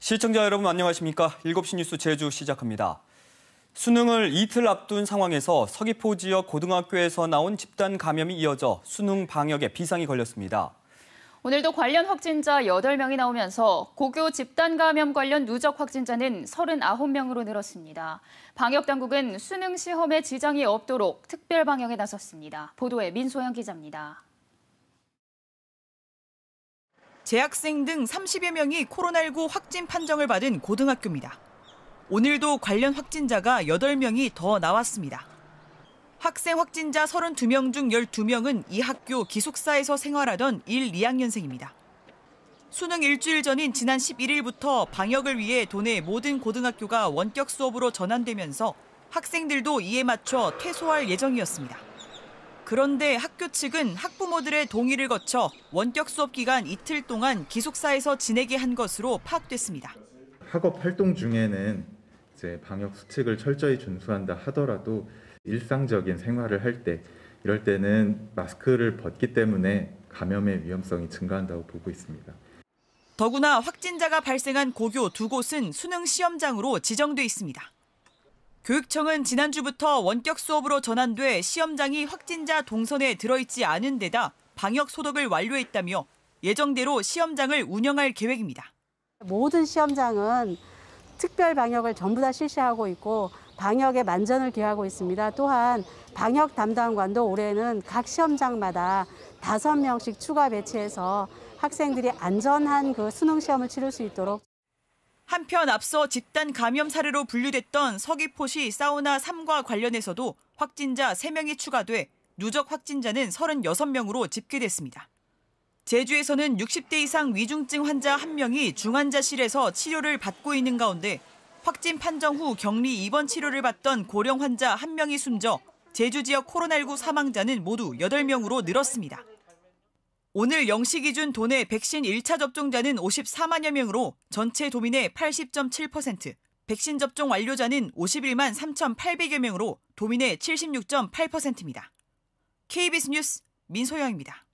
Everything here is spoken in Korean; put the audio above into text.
시청자 여러분 안녕하십니까? 7시 뉴스 제주 시작합니다. 수능을 이틀 앞둔 상황에서 서귀포 지역 고등학교에서 나온 집단 감염이 이어져 수능 방역에 비상이 걸렸습니다. 오늘도 관련 확진자 8명이 나오면서 고교 집단 감염 관련 누적 확진자는 39명으로 늘었습니다. 방역 당국은 수능 시험에 지장이 없도록 특별 방역에 나섰습니다. 보도에 민소영 기자입니다. 재학생 등 30여 명이 코로나19 확진 판정을 받은 고등학교입니다. 오늘도 관련 확진자가 8명이 더 나왔습니다. 학생 확진자 32명 중 12명은 이 학교 기숙사에서 생활하던 1, 2학년생입니다. 수능 일주일 전인 지난 11일부터 방역을 위해 도내 모든 고등학교가 원격 수업으로 전환되면서 학생들도 이에 맞춰 퇴소할 예정이었습니다. 그런데 학교 측은 학부모들의 동의를 거쳐 원격 수업 기간 이틀 동안 기숙사에서 지내게 한 것으로 파악됐습니다. 학업 활동 중에는 이제 방역 수칙을 철저히 준수한다 하더라도 일상적인 생활을 할 때 이럴 때는 마스크를 벗기 때문에 감염의 위험성이 증가한다고 보고 있습니다. 더구나 확진자가 발생한 고교 두 곳은 수능 시험장으로 지정돼 있습니다. 교육청은 지난주부터 원격 수업으로 전환돼 시험장이 확진자 동선에 들어있지 않은 데다 방역 소독을 완료했다며 예정대로 시험장을 운영할 계획입니다. 모든 시험장은 특별 방역을 전부 다 실시하고 있고 방역에 만전을 기하고 있습니다. 또한 방역 담당관도 올해는 각 시험장마다 다섯 명씩 추가 배치해서 학생들이 안전한 그 수능 시험을 치를 수 있도록 한편 앞서 집단 감염 사례로 분류됐던 서귀포시 사우나 3과 관련해서도 확진자 3명이 추가돼 누적 확진자는 36명으로 집계됐습니다. 제주에서는 60대 이상 위중증 환자 1명이 중환자실에서 치료를 받고 있는 가운데 확진 판정 후 격리 입원 치료를 받던 고령 환자 1명이 숨져 제주 지역 코로나19 사망자는 모두 8명으로 늘었습니다. 오늘 0시 기준 도내 백신 1차 접종자는 54만여 명으로 전체 도민의 80.7%, 백신 접종 완료자는 51만 3,800여 명으로 도민의 76.8%입니다. KBS 뉴스 민소영입니다.